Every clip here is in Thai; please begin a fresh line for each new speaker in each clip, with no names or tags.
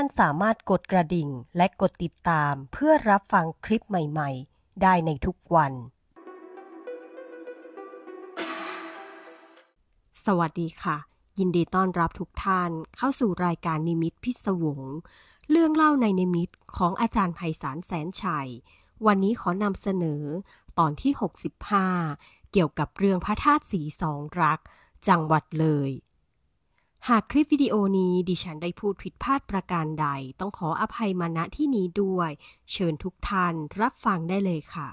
ท่านสามารถกดกระดิ่งและกดติดตามเพื่อรับฟังคลิปใหม่ ๆ ได้ในทุกวัน สวัสดีค่ะ ยินดีต้อนรับทุกท่านเข้าสู่รายการนิมิตพิศวง เรื่องเล่าในนิมิตของอาจารย์ไพศาลแสนชัยวันนี้ขอนำเสนอตอนที่ 65 เกี่ยวกับเรื่องพระธาตุสีสองรัก จังหวัดเลยหากคลิปวิดีโอนี้ดิฉันได้พูดผิดพลาดประการใดต้องขออภัยมาณที่นี้ด้วย เชิญทุกท่านรับฟังได้เลยค่ะ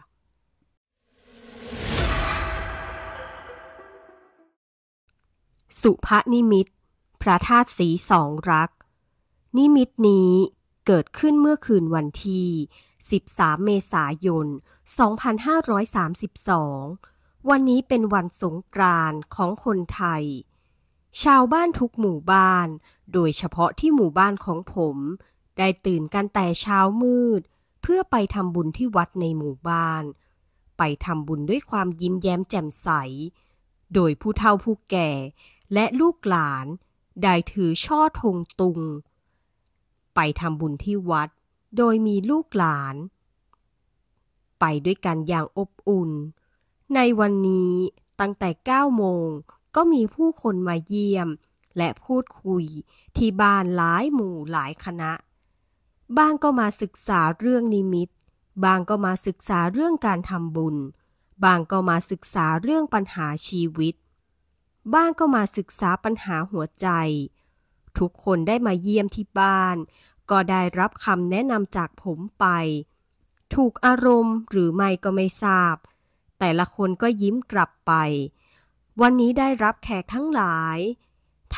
สุภนิมิตพระธาตุสีสองรัก นิมิตนี้เกิดขึ้นเมื่อคืนวันที่13 เมษายน 2532 วันนี้เป็นวันสงกรานต์ของคนไทยชาวบ้านทุกหมู่บ้าน โดยเฉพาะที่หมู่บ้านของผม ได้ตื่นกันแต่เช้ามืด เพื่อไปทำบุญที่วัดในหมู่บ้าน ไปทำบุญด้วยความยิ้มแย้มแจ่มใส โดยผู้เฒ่าผู้แก่และลูกหลาน ได้ถือช่อธงตุง ไปทำบุญที่วัดโดยมีลูกหลาน ไปด้วยกันอย่างอบอุ่น ในวันนี้ตั้งแต่9โมงก็มีผู้คนมาเยี่ยม และพูดคุยที่บ้านหลายหมู่หลายคณะ บ้างก็มาศึกษาเรื่องนิมิต บางก็มาศึกษาเรื่องการทำบุญ บางก็มาศึกษาเรื่องปัญหาชีวิต บ้างก็มาศึกษาปัญหาหัวใจ ทุกคนได้มาเยี่ยมที่บ้าน ก็ได้รับคำแนะนำจากผมไป ถูกอารมณ์หรือไม่ก็ไม่ทราบ แต่ละคนก็ยิ้มกลับไปวันนี้ได้รับแขกทั้งหลาย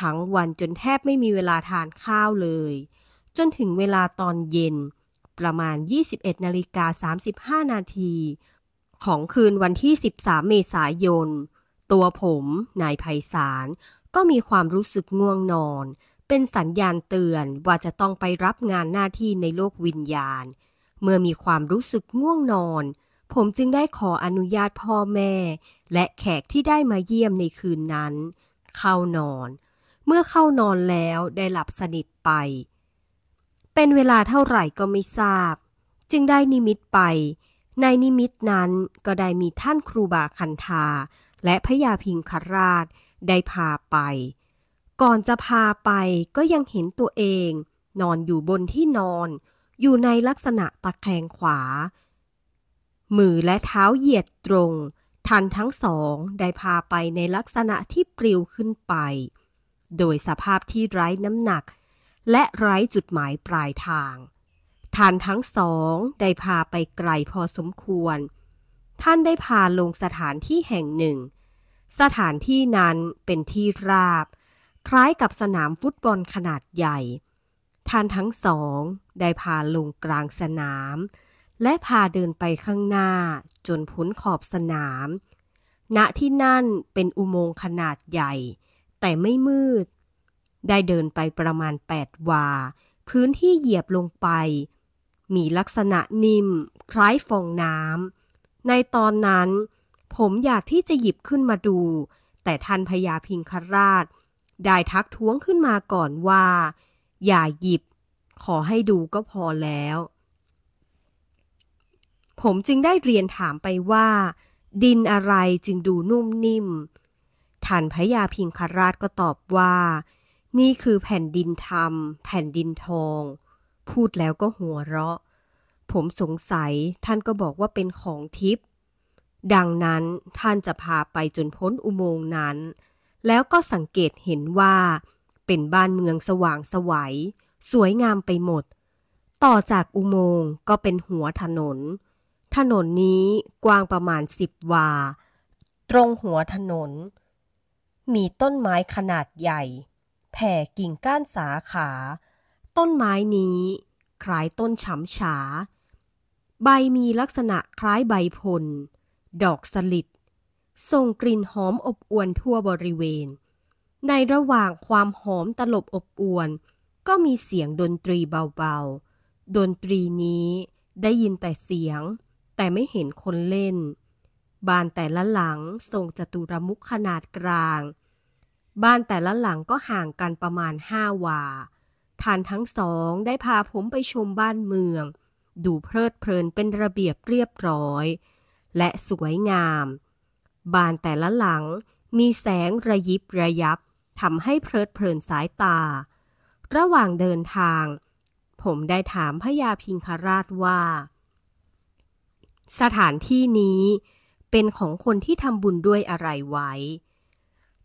ทั้งวันจนแทบไม่มีเวลาทานข้าวเลย จนถึงเวลาตอนเย็น ประมาณ 21นาฬิกา35 นาที ของคืนวันที่ 13 เมษายน ตัวผม นายไพศาล ก็มีความรู้สึกง่วงนอน เป็นสัญญาณเตือนว่าจะต้องไปรับงานหน้าที่ในโลกวิญญาณ เมื่อมีความรู้สึกง่วงนอนผมจึงได้ขออนุญาตพ่อแม่ และแขกที่ได้มาเยี่ยมในคืนนั้นเข้านอน เมื่อเข้านอนแล้วได้หลับสนิทไป เป็นเวลาเท่าไหร่ก็ไม่ทราบ จึงได้นิมิตไป ในนิมิตนั้นก็ได้มีท่านครูบาคันธาและพระยาพิงคราชได้พาไป ก่อนจะพาไปก็ยังเห็นตัวเอง นอนอยู่บนที่นอน อยู่ในลักษณะตะแคงขวามือและเท้าเหยียดตรงทันทั้งสองได้พาไปในลักษณะที่ปลิวขึ้นไป โดยสภาพที่ไร้น้ำหนัก และไร้จุดหมายปลายทาง ท่านทั้งสองได้พาไปไกลพอสมควร ท่านได้พาลงสถานที่แห่งหนึ่ง สถานที่นั้นเป็นที่ราบ คล้ายกับสนามฟุตบอลขนาดใหญ่ท่านทั้งสองได้พาลงกลางสนามและพาเดินไปข้างหน้าจนพ้นขอบสนาม ณ ที่นั่นเป็นอุโมงค์ขนาดใหญ่ แต่ไม่มืด ได้เดินไปประมาณแปดวาพื้นที่เหยียบลงไป มีลักษณะนิ่ม คล้ายฟองน้ำ ในตอนนั้น ผมอยากที่จะหยิบขึ้นมาดู แต่ท่านพญาพิงคราช ได้ทักท้วงขึ้นมาก่อนว่า อย่าหยิบ ขอให้ดูก็พอแล้วผมจึงได้เรียนถามไปว่า ดินอะไรจึงดูนุ่มนิ่ม ท่านพญะยาพิงคราชก็ตอบว่า นี่คือแผ่นดินธรรม แผ่นดินทอง พูดแล้วก็หัวเราะ ผมสงสัยท่านก็บอกว่าเป็นของทิพย์ดังนั้นท่านจะพาไปจนพ้นอุโมงค์นั้น แล้วก็สังเกตเห็นว่า เป็นบ้านเมืองสว่างสวยสวยงามไปหมด ต่อจากอุโมงค์ก็เป็นหัวถนนถนนนี้กว้างประมาณสิบวา ตรงหัวถนน มีต้นไม้ขนาดใหญ่ แผ่กิ่งก้านสาขา ต้นไม้นี้คล้ายต้นฉำฉา ใบมีลักษณะคล้ายใบพล ดอกสลิดส่งกลิ่นหอมอบอวนทั่วบริเวณ ในระหว่างความหอมตลบอบอวน ก็มีเสียงดนตรีเบาๆ ดนตรีนี้ได้ยินแต่เสียงแต่ไม่เห็นคนเล่น บ้านแต่ละหลังทรงจัตุรมุขขนาดกลาง บ้านแต่ละหลังก็ห่างกันประมาณห้าวาท่านทั้งสองได้พาผมไปชมบ้านเมือง ดูเพลิดเพลินเป็นระเบียบเรียบร้อย และสวยงาม บ้านแต่ละหลังมีแสงระยิบระยับทำให้เพลิดเพลินสายตา ระหว่างเดินทาง ผมได้ถามพญาพิงคราชว่าสถานที่นี้เป็นของคนที่ทำบุญด้วยอะไรไว้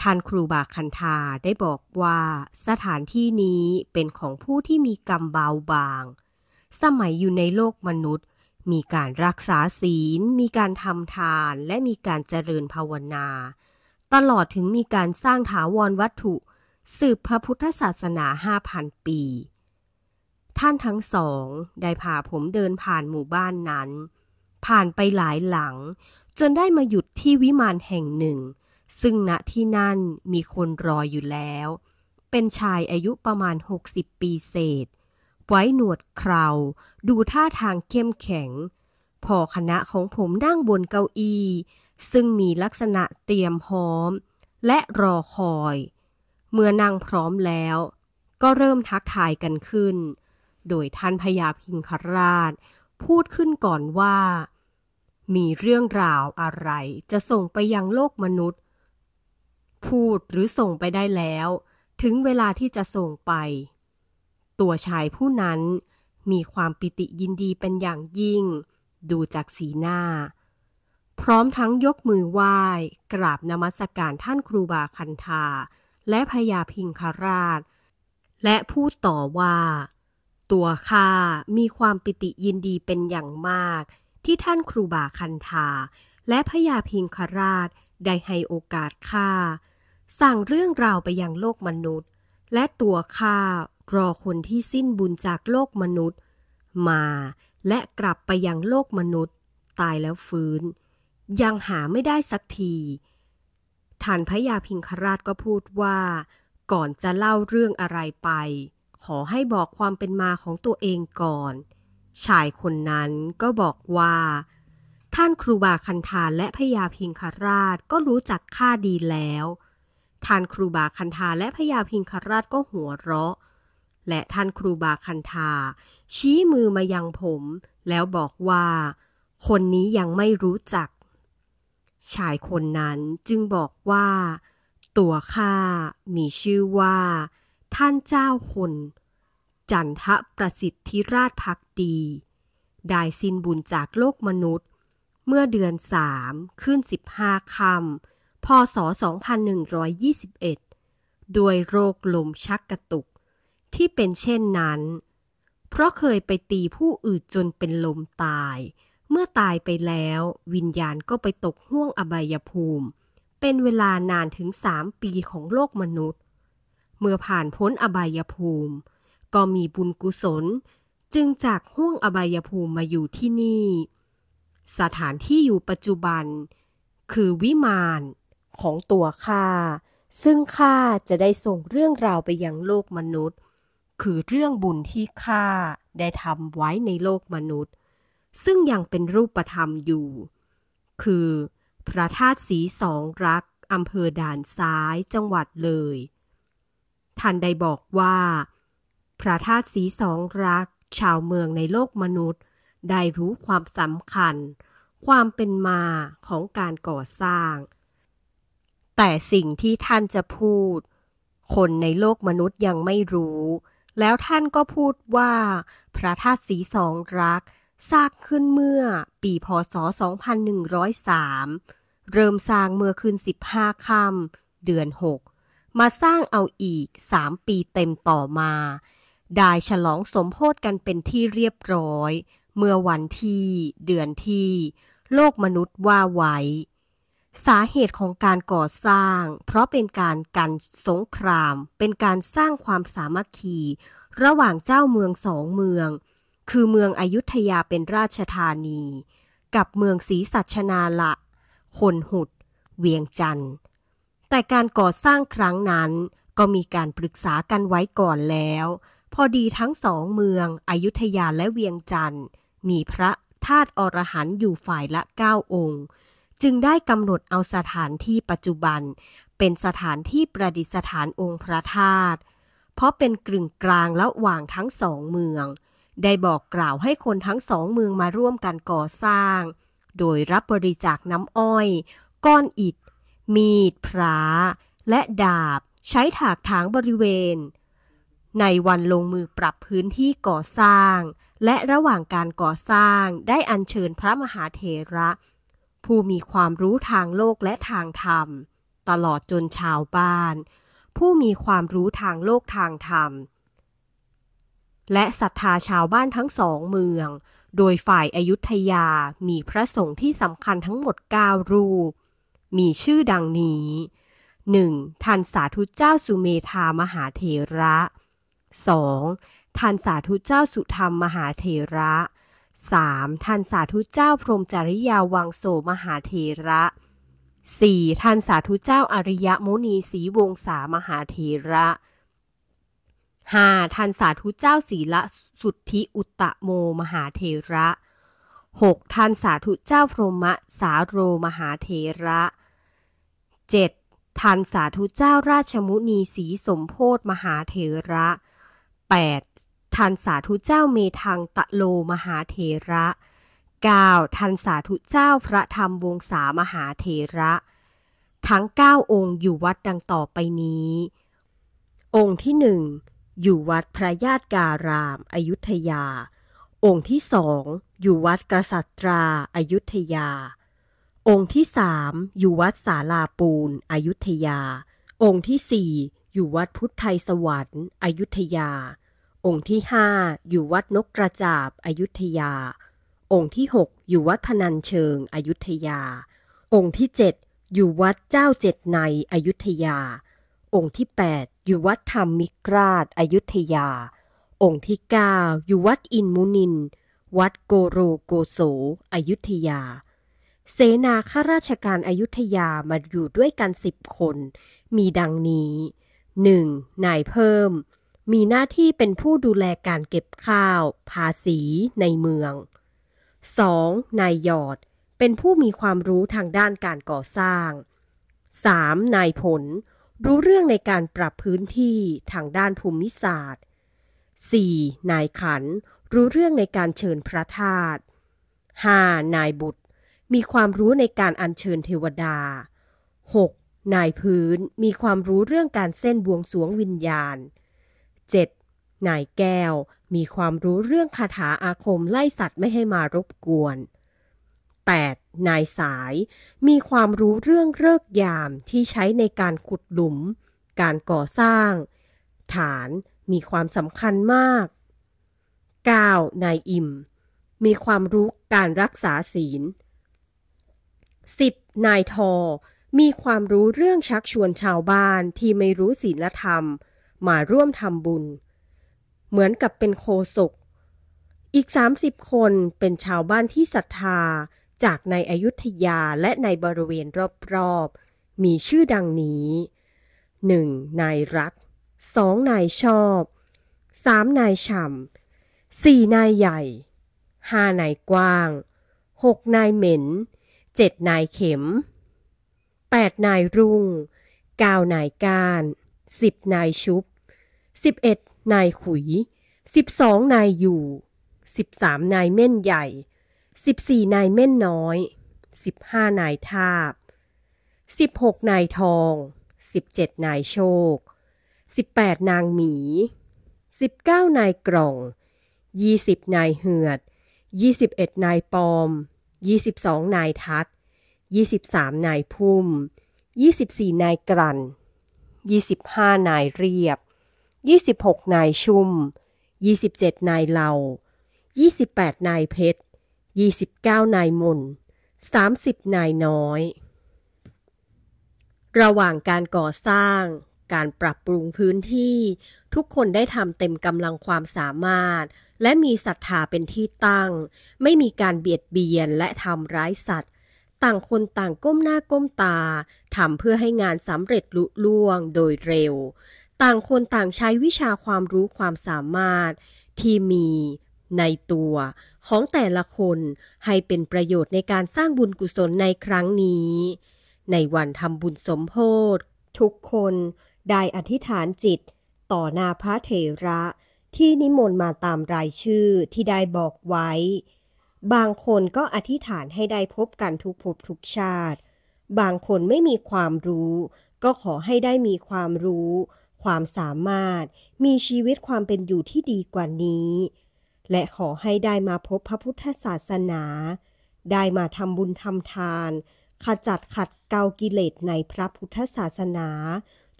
ท่านครูบาคันธาได้บอกว่า สถานที่นี้เป็นของผู้ที่มีกรรมเบาบาง สมัยอยู่ในโลกมนุษย์ มีการรักษาศีล มีการทำทาน และมีการเจริญภาวนา ตลอดถึงมีการสร้างถาวรวัตถุ สืบพระพุทธศาสนา 5,000 ปี ท่านทั้งสองได้พาผมเดินผ่านหมู่บ้านนั้นผ่านไปหลายหลัง จนได้มาหยุดที่วิมานแห่งหนึ่ง ซึ่งณที่นั่นมีคนรออยู่แล้ว เป็นชายอายุประมาณ 60 ปีเศษ ไว้หนวดเคราดูท่าทางเข้มแข็ง พอคณะของผมนั่งบนเก้าอี้ซึ่งมีลักษณะเตรียมพร้อม และรอคอย เมื่อนั่งพร้อมแล้ว ก็เริ่มทักทายกันขึ้น โดยท่านพญาพิงคราชพูดขึ้นก่อนว่า มีเรื่องราวอะไรจะส่งไปยังโลกมนุษย์ พูดหรือส่งไปได้แล้ว ถึงเวลาที่จะส่งไป ตัวชายผู้นั้น มีความปิติยินดีเป็นอย่างยิ่ง ดูจากสีหน้า พร้อมทั้งยกมือไหว้กราบนมัสการท่านครูบาคันธา และพญาพิงคราช และพูดต่อว่าตัวข้ามีความปิติยินดีเป็นอย่างมาก ที่ท่านครูบาคันธา และพญาพิงคราชได้ให้โอกาสข้า สั่งเรื่องราวไปยังโลกมนุษย์ และตัวข้ารอคนที่สิ้นบุญจากโลกมนุษย์ มาและกลับไปยังโลกมนุษย์ตายแล้วฟื้น ยังหาไม่ได้สักทีท่านพระยาพิงคราชก็พูดว่าก่อนจะเล่าเรื่องอะไรไปขอให้บอกความเป็นมาของตัวเองก่อน ชายคนนั้นก็บอกว่า ท่านครูบาคันธานและพญาพิงคราชก็รู้จักข้าดีแล้ว ท่านครูบาคันธาและพญาพิงคราชก็หัวเราะ และท่านครูบาคันธาชี้มือมายังผม แล้วบอกว่า คนนี้ยังไม่รู้จัก ชายคนนั้นจึงบอกว่า ตัวข้ามีชื่อว่าท่านเจ้าคน จันทะประสิทธิราชพักดีได้สิ้นบุญจากโลกมนุษย์ เมื่อเดือนสามขึ้นสิบห้าคำพศ 2121 ด้วยโรคลมชักกระตุก ที่เป็นเช่นนั้น เพราะเคยไปตีผู้อื่นจนเป็นลมตาย เมื่อตายไปแล้ววิญญาณก็ไปตกห่วงอบายภูมิ เป็นเวลานานถึงสามปีของโลกมนุษย์เมื่อผ่านพ้นอบายภูมิก็มีบุญกุศลจึงจากห้วงอบายภูมิมาอยู่ที่นี่ สถานที่อยู่ปัจจุบัน คือวิมานของตัวข้า ซึ่งข้าจะได้ส่งเรื่องราวไปยังโลกมนุษย์ คือเรื่องบุญที่ข้าได้ทำไว้ในโลกมนุษย์ ซึ่งยังเป็นรูปธรรมอยู่ คือพระธาตุสีสองรักอำเภอด่านซ้ายจังหวัดเลยท่านได้บอกว่า พระธาตุสีสองรัก ชาวเมืองในโลกมนุษย์ได้รู้ความสำคัญ ความเป็นมาของการก่อสร้าง แต่สิ่งที่ท่านจะพูด คนในโลกมนุษย์ยังไม่รู้ แล้วท่านก็พูดว่า พระธาตุสีสองรักสร้างขึ้นเมื่อปีพศ 2103เริ่มสร้างเมื่อคืน 15ค่ำเดือน 6มาสร้างเอาอีกสามปีเต็มต่อมา ได้ฉลองสมโพธกันเป็นที่เรียบร้อย เมื่อวันที่เดือนที่ โลกมนุษย์ว่าไว้ สาเหตุของการก่อสร้าง เพราะเป็นการกันสงครามเป็นการสร้างความสามัคคีระหว่างเจ้าเมืองสองเมือง คือเมืองอยุธยาเป็นราชธานี กับเมืองศรีสัชนาละคนหุดเวียงจันทร์แต่การก่อสร้างครั้งนั้น ก็มีการปรึกษากันไว้ก่อนแล้ว พอดีทั้งสองเมืองอายุทยาและเวียงจันทร์มีพระธาตุอรหันต์อยู่ฝ่ายละ9องค์ จึงได้กำหนดเอาสถานที่ปัจจุบัน เป็นสถานที่ประดิษฐานองค์พระธาตุเพราะเป็นกลึงกลางระหว่างทั้งสองเมือง ได้บอกกล่าวให้คนทั้งสองเมืองมาร่วมกันก่อสร้าง โดยรับบริจาคน้ำอ้อย ก้อนอิฐมีดพระและดาบใช้ถากถางบริเวณ ในวันลงมือปรับพื้นที่ก่อสร้าง และระหว่างการก่อสร้างได้อัญเชิญพระมหาเถระ ผู้มีความรู้ทางโลกและทางธรรม ตลอดจนชาวบ้าน ผู้มีความรู้ทางโลกทางธรรม และศรัทธาชาวบ้านทั้งสองเมือง โดยฝ่ายอายุทยามีพระสงฆ์ที่สำคัญทั้งหมดก้ารูปมีชื่อดังนี้ 1. ท่านสาธุเจ้าสุเมธามหาเถระ 2. ท่านสาธุเจ้าสุธรรมมหาเถระ 3. ท่านสาธุเจ้าพรหมจริยาวังโสมหาเถระ 4. ท่านสาธุเจ้าอริยมุนีสีวงสามหาเถระ 5. ท่านสาธุเจ้าศีละสุทธิอุตตโมมหาเถระ 6. ท่านสาธุเจ้าพรหมสาโรมหาเถระ 7. ท่านสาธุเจ้าราชมุนีสีสมโพธมหาเถระ 8. ท่านสาธุเจ้าเมธังตะโลมหาเถระ 9. ท่านสาธุเจ้าพระธรรมวงศามหาเถระ ทั้ง 9 องค์อยู่วัดดังต่อไปนี้ องค์ที่หนึ่ง อยู่วัดพระญาติการามอายุทยา องค์ที่สอง อยู่วัดกษัตราอายุทยาองค์ที่สามอยู่วัดสาลาปูนอายุทยา องค์ที่สี่อยู่วัดพุทธไทยสวรรค์อายุทยา องค์ที่ห้าอยู่วัดนกกระจาบอายุทยา องค์ที่หกอยู่วัดพนันเชิงอายุทยา องค์ที่เจ็ดอยู่วัดเจ้าเจ็ดในอายุทยา องค์ที่แปดอยู่วัดธรรมมิกราชอายุทยา องค์ที่เก้าอยู่วัดอินมุนิน วัดโกโรโกโสอายุทยาเสนาข้าราชการอายุทยามาอยู่ด้วยกันสิบคน มีดังนี้หนึ่งนายเพิ่ม มีหน้าที่เป็นผู้ดูแลการเก็บข้าว ภาษีในเมือง 2. นายหยอดเป็นผู้มีความรู้ทางด้านการก่อสร้าง 3. นายผล รู้เรื่องในการปรับพื้นที่ทางด้านภูมิศาสตร์ 4. นายขันรู้เรื่องในการเชิญพระธาตุ 5. นายบุตรมีความรู้ในการอัญเชิญเทวดา 6. นายพื้นมีความรู้เรื่องการเส้นบวงสวงวิญญาณ 7. นายแก้วมีความรู้เรื่องคาถาอาคมไล่สัตว์ไม่ให้มารบกวน 8. นายสาย มีความรู้เรื่องเลิกยามที่ใช้ในการขุดหลุม การก่อสร้าง ฐานมีความสำคัญมาก 9. นายอิ่ม มีความรู้การรักษาศีล 10. นายทอ มีความรู้เรื่องชักชวนชาวบ้านที่ไม่รู้ศีลธรรม มาร่วมทำบุญ เหมือนกับเป็นโคศกอีก 30 คนเป็นชาวบ้านที่ศรัทธาจากในอยุธยาและในบริเวณรอบ ๆ มีชื่อดังนี้ 1. นายรัก สองนายชอบ 3. นายฉ่ำ 4. นายใหญ่ 5. นายกว้าง 6. นายเหม็นเจ็ดนายเข็มแปดนายรุ่งเก้านายกานสิบนายชุบสิบเอ็ดนายขุยสิบสองนายอยู่สิบสามนายเม่นใหญ่สิบสี่นายเม่นน้อยสิบห้านายทาบสิบหกนายทองสิบเจ็ดนายโชคสิบแปดนางหมีสิบเก้านายกล่องยี่สิบนายเหือดยี่สิบเอ็ดนายปอม22นายทัศ23นายพุ่ม 24 นายกลั่น25นายเรียบ 26 นายชุ่ม 27 นายเหลา28 นายเพชร 29 นายมุน30นายน้อย ระหว่างการก่อสร้าง การปรับปรุงพื้นที่ ทุกคนได้ทำเต็มกำลังความสามารถและมีศรัทธาเป็นที่ตั้ง ไม่มีการเบียดเบียนและทำร้ายสัตว์ ต่างคนต่างก้มหน้าก้มตา ทำเพื่อให้งานสำเร็จลุล่วงโดยเร็ว ต่างคนต่างใช้วิชาความรู้ความสามารถ ที่มีในตัวของแต่ละคนให้เป็นประโยชน์ในการสร้างบุญกุศลในครั้งนี้ ในวันทำบุญสมโพธทุกคนได้อธิษฐานจิต ต่อนาพระเถระที่นิมนต์มาตามรายชื่อที่ได้บอกไว้ บางคนก็อธิษฐานให้ได้พบกันทุกภพทุกชาติ บางคนไม่มีความรู้ ก็ขอให้ได้มีความรู้ ความสามารถ มีชีวิตความเป็นอยู่ที่ดีกว่านี้ และขอให้ได้มาพบพระพุทธศาสนา ได้มาทำบุญทำทาน ขจัดขัดเกากิเลสในพระพุทธศาสนา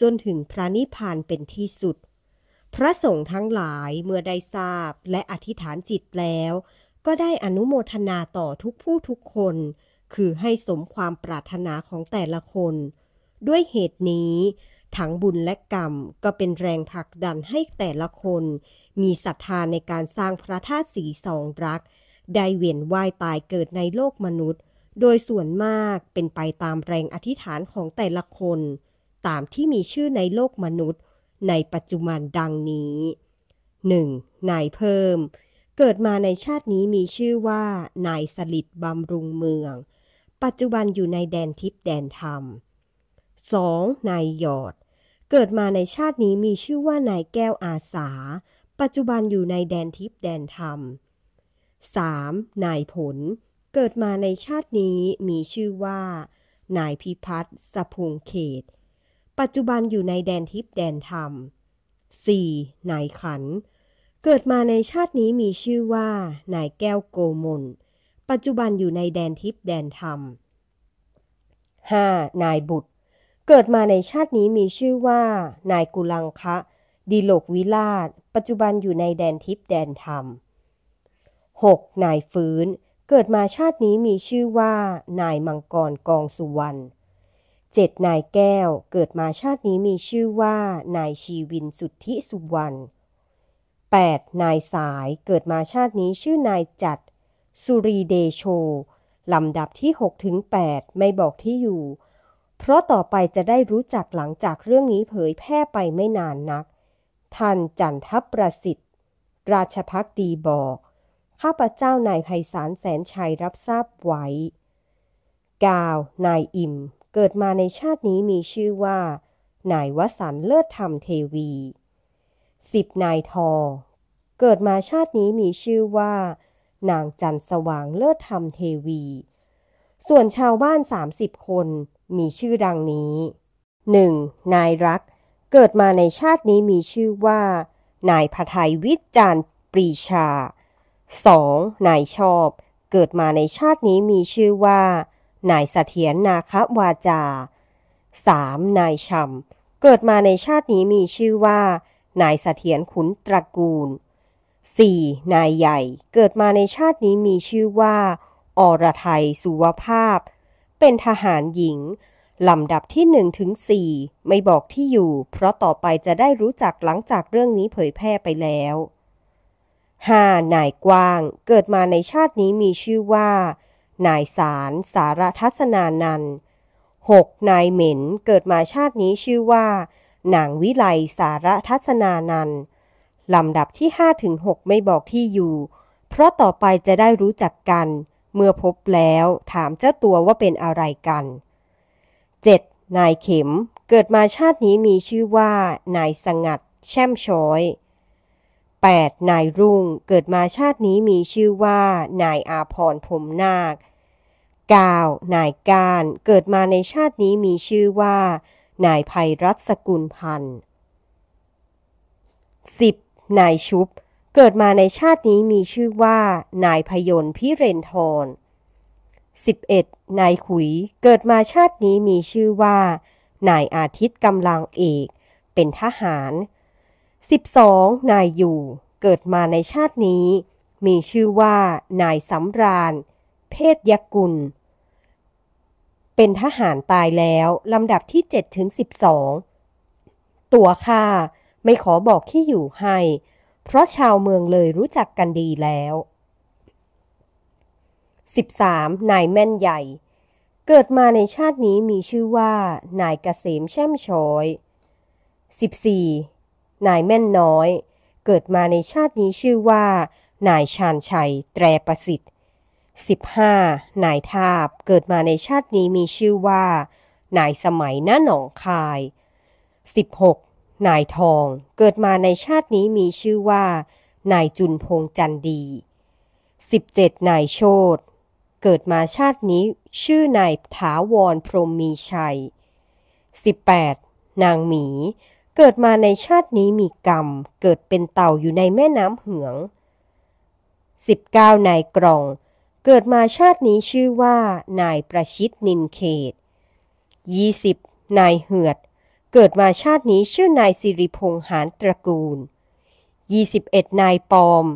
จนถึงพระนิพพานเป็นที่สุดพระสงฆ์ทั้งหลายเมื่อได้ทราบและอธิษฐานจิตแล้ว ก็ได้อนุโมทนาต่อทุกผู้ทุกคน คือให้สมความปรารถนาของแต่ละคน ด้วยเหตุนี้ ทั้งบุญและกรรม ก็เป็นแรงผลักดันให้แต่ละคน มีศรัทธาในการสร้างพระธาตุสีสองรักได้เวียนว่ายตายเกิดในโลกมนุษย์ โดยส่วนมากเป็นไปตามแรงอธิษฐานของแต่ละคน ตามที่มีชื่อในโลกมนุษย์ในปัจจุบันดังนี้ 1. นายเพิ่ม เกิดมาในชาตินี้มีชื่อว่า นายสลิดบำรุงเมือง ปัจจุบันอยู่ในแดนทิพย์แดนธรรม 2. นายหยอด เกิดมาในชาตินี้มีชื่อว่า นายแก้วอาสา ปัจจุบันอยู่ในแดนทิพย์แดนธรรม 3. นายผล เกิดมาในชาตินี้มีชื่อว่า นายพิพัฒน์สพุงเขตปัจจุบันอยู่ในแดนทิพย์แดนธรรม 4. นายขัน เกิดมาในชาตินี้มีชื่อว่า นายแก้วโกมลปัจจุบันอยู่ในแดนทิพย์แดนธรรม 5. นายบุตร เกิดมาในชาตินี้มีชื่อว่า นายกุลังคะ ดีโลกวิราชปัจจุบันอยู่ในแดนทิพย์แดนธรรม 6. นายฟื้น เกิดมาชาตินี้มีชื่อว่านายมังกรกองสุวรรณเจ็ดนายแก้ว เกิดมาชาตินี้มีชื่อว่า นายชีวินสุทธิสุวรรณ 8. นายสาย เกิดมาชาตินี้ชื่อนายจัด สุรีเดโช ลำดับที่ 6 ถึง 8 ไม่บอกที่อยู่ เพราะต่อไปจะได้รู้จักหลังจากเรื่องนี้เผยแพร่ไปไม่นานนัก ท่านจันทประสิทธิ์ ราชพักดีบอก ข้าพเจ้านายไพศาลแสนชัยรับทราบไว้ กาว นายอิ่มเกิดมาในชาตินี้มีชื่อว่า นายวสันเลิศธรรมเทวี สิบนายทอ เกิดมาชาตินี้มีชื่อว่า นางจันสว่างเลิศธรรมเทวี ส่วนชาวบ้าน30คน มีชื่อดังนี้ 1. นายรัก เกิดมาในชาตินี้มีชื่อว่า นายพทัยวิจารปรีชา 2. นายชอบ เกิดมาในชาตินี้มีชื่อว่านายเสถียรนาควาจา 3. นายชำเกิดมาในชาตินี้มีชื่อว่า นายเสถียรขุนตระกูล 4. นายใหญ่ เกิดมาในชาตินี้มีชื่อว่า อรไทยสุวภาพ เป็นทหารหญิง ลำดับที่ 1ถึง4ไม่บอกที่อยู่ เพราะต่อไปจะได้รู้จักหลังจากเรื่องนี้เผยแพร่ไปแล้ว 5. นายกว้าง เกิดมาในชาตินี้มีชื่อว่านายสารสารทัศนานันท์ 6. นายเหม็นเกิดมาชาตินี้ชื่อว่านางวิไล สารทัศนานันท์ลำดับที่5ถึง6ไม่บอกที่อยู่ เพราะต่อไปจะได้รู้จักกัน เมื่อพบแล้วถามเจ้าตัวว่าเป็นอะไรกัน 7. นายเข็ม เกิดมาชาตินี้มีชื่อว่า นายสงัด แช่มช้อย 8. นายรุ่งเกิดมาชาตินี้มีชื่อว่า นายอาพรผมนาค 9. นายการเกิดมาในชาตินี้มีชื่อว่า นายภัยรัตสกุลพันธ์ 10. นายชุบเกิดมาในชาตินี้มีชื่อว่า นายพยนพิเรนทร 11. นายขุย เกิดมาชาตินี้มีชื่อว่า นายอาทิตย์กำลังเอกเป็นทหาร 12. นายอยู่ เกิดมาในชาตินี้ มีชื่อว่า นายสำราญ เพศยกุล เป็นทหารตายแล้ว ลำดับที่7ถึง12 ตัวข้าไม่ขอบอกที่อยู่ให้ เพราะชาวเมืองเลยรู้จักกันดีแล้ว 13. นายแม่นใหญ่ เกิดมาในชาตินี้มีชื่อว่า นายกเกษมแช่มช้อย 14. นายแม่นน้อย เกิดมาในชาตินี้ชื่อว่า นายชาญชัยแตรประสิทธิ์ 15. นายทาบ เกิดมาในชาตินี้มีชื่อว่านายสมัย ณ หนองคาย 16. นายทอง เกิดมาในชาตินี้มีชื่อว่า นายจุนพงจันดี 17. นายโชตเกิดมาชาตินี้ ชื่อนายถาวรพรมมีชัย 18. นางหมีเกิดมาในชาตินี้มีกรรม เกิดเป็นเต่าอยู่ในแม่น้ำเหือง 19 นายกรอง เกิดมาชาตินี้ชื่อว่า นายประชิตนินเขต 20 นายเหือดเกิดมาชาตินี้ชื่อนายสิริพงษ์หานตระกูล21 นายปอม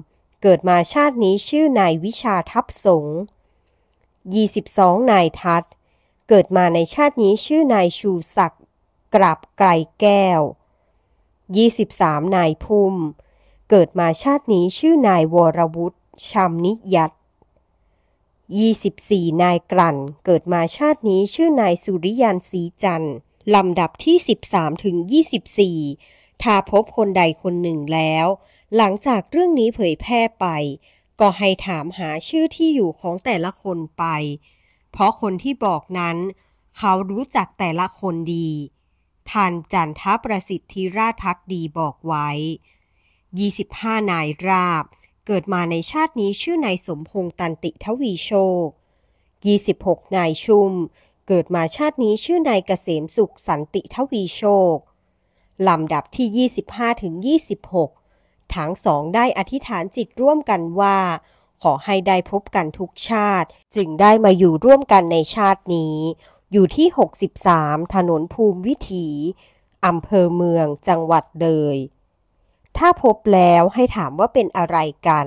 เกิดมาชาตินี้ชื่อนายวิชาทับสง22 นายทัดเกิดมาในชาตินี้ชื่อนายชูศักดิ์กราบไกลแก้ว23นายพุ่ม เกิดมาชาตินี้ชื่อนายวรวุฒิชำนิยัต 24 นายกลั่นเกิดมาชาตินี้ชื่อนายสุริยันสีจันทร์ลำดับที่ 13ถึง24 ถ้าพบคนใดคนหนึ่งแล้ว หลังจากเรื่องนี้เผยแพร่ไป ก็ให้ถามหาชื่อที่อยู่ของแต่ละคนไป เพราะคนที่บอกนั้น เขารู้จักแต่ละคนดีท่านจันทประสิทธิราชพักดีบอกไว้ 25 นายราบ เกิดมาในชาตินี้ชื่อนายสมพงษ์ตันติทวีโชค 26 นายชุมเกิดมาชาตินี้ชื่อนายเกษมสุขสันติทวีโชค ลำดับที่ 25 ถึง 26 ทั้งสองได้อธิษฐานจิตร่วมกันว่า ขอให้ได้พบกันทุกชาติจึงได้มาอยู่ร่วมกันในชาตินี้อยู่ที่ 63 ถนนภูมิวิถีอำเภอเมือง จังหวัดเลย ถ้าพบแล้วให้ถามว่าเป็นอะไรกัน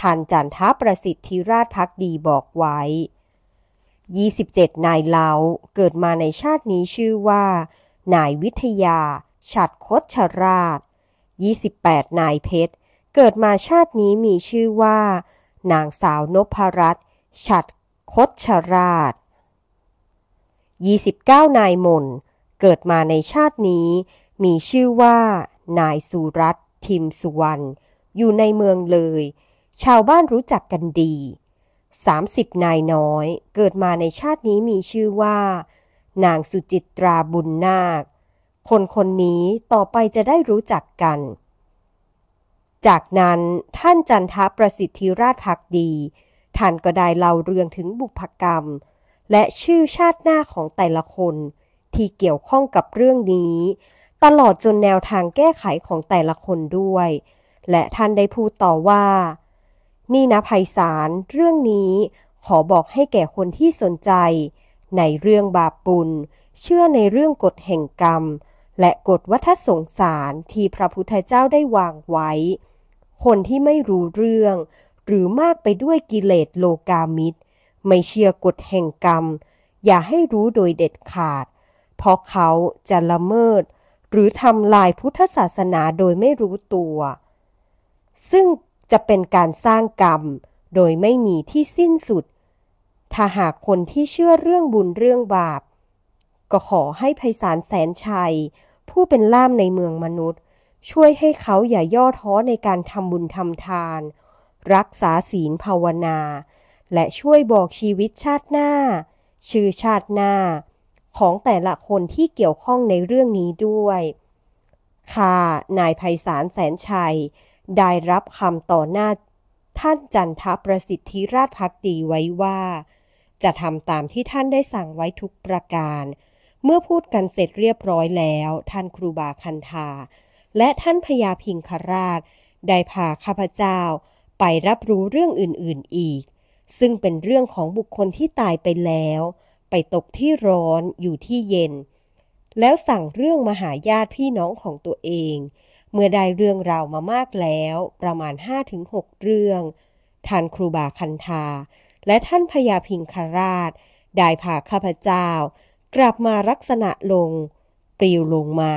ท่านจันทาประสิทธิราชพักดีบอกไว้ 27 นายเล้าเกิดมาในชาตินี้ชื่อว่า นายวิทยา ฉัดคดชราช 28 นายเพชร เกิดมาชาตินี้มีชื่อว่า นางสาวนพรัตน์ ฉัดคดชราช29 นายมนเกิดมาในชาตินี้ มีชื่อว่า นายสุรัตทิมสุวรรณอยู่ในเมืองเลย ชาวบ้านรู้จักกันดี30นายน้อย เกิดมาในชาตินี้มีชื่อว่า นางสุจิตราบุญนาค คนคนนี้ต่อไปจะได้รู้จักกัน จากนั้นท่านจันทประสิทธิราชพักดีท่านก็ได้เล่าเรื่องถึงบุพกรรมและชื่อชาติหน้าของแต่ละคนที่เกี่ยวข้องกับเรื่องนี้ ตลอดจนแนวทางแก้ไขของแต่ละคนด้วย และท่านได้พูดต่อว่า นี่นะภัยสารเรื่องนี้ขอบอกให้แก่คนที่สนใจ ในเรื่องบาปบุญเชื่อในเรื่องกฎแห่งกรรม และกฎวัฏสงสารที่พระพุทธเจ้าได้วางไว้ คนที่ไม่รู้เรื่อง หรือมากไปด้วยกิเลสโลกามิตรไม่เชื่อกฎแห่งกรรม อย่าให้รู้โดยเด็ดขาด เพราะเขาจะละเมิด หรือทำลายพุทธศาสนาโดยไม่รู้ตัว ซึ่งจะเป็นการสร้างกรรมโดยไม่มีที่สิ้นสุด ถ้าหากคนที่เชื่อเรื่องบุญเรื่องบาป ก็ขอให้ไพศาลแสนชัย ผู้เป็นล่ามในเมืองมนุษย์ ช่วยให้เขาอย่าย่อท้อในการทำบุญทำทาน รักษาศีลภาวนาและช่วยบอกชีวิตชาติหน้า ชื่อชาติหน้า ของแต่ละคนที่เกี่ยวข้องในเรื่องนี้ด้วยค่ะนายไพศาลแสนชัย ได้รับคำต่อหน้า ท่านจันทประสิทธิราชพักดีไว้ว่า จะทำตามที่ท่านได้สั่งไว้ทุกประการ เมื่อพูดกันเสร็จเรียบร้อยแล้วท่านครูบาคันธาและท่านพญาพิงคราชได้พาข้าพเจ้า ไปรับรู้เรื่องอื่นๆอีกซึ่งเป็นเรื่องของบุคคลที่ตายไปแล้ว ไปตกที่ร้อนอยู่ที่เย็น แล้วสั่งเรื่องมาหาญาติพี่น้องของตัวเอง เมื่อได้เรื่องราวมามากแล้ว ประมาณ 5-6 เรื่อง ท่านครูบาคันธา และท่านพญาพิงคราชได้พาข้าพเจ้า กลับมาลักษณะลงปลิวลงมา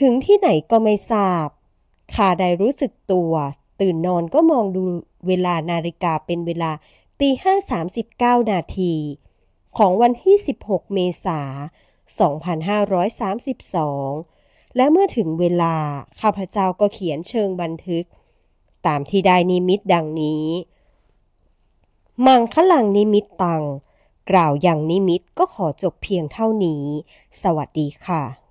ถึงที่ไหนก็ไม่ทราบ ข้าได้รู้สึกตัว ตื่นนอนก็มองดูเวลานาฬิกาเป็นเวลาตี5.39นาที ของวันที่ 16 เมษาย2532 และเมื่อถึงเวลาข้าพเจ้าก็เขียนเชิงบันทึก ตามที่ได้นิมิตดังนี้ มังคลังนิมิตตัง กล่าวอย่างนิมิตก็ขอจบเพียงเท่านี้ สวัสดีค่ะ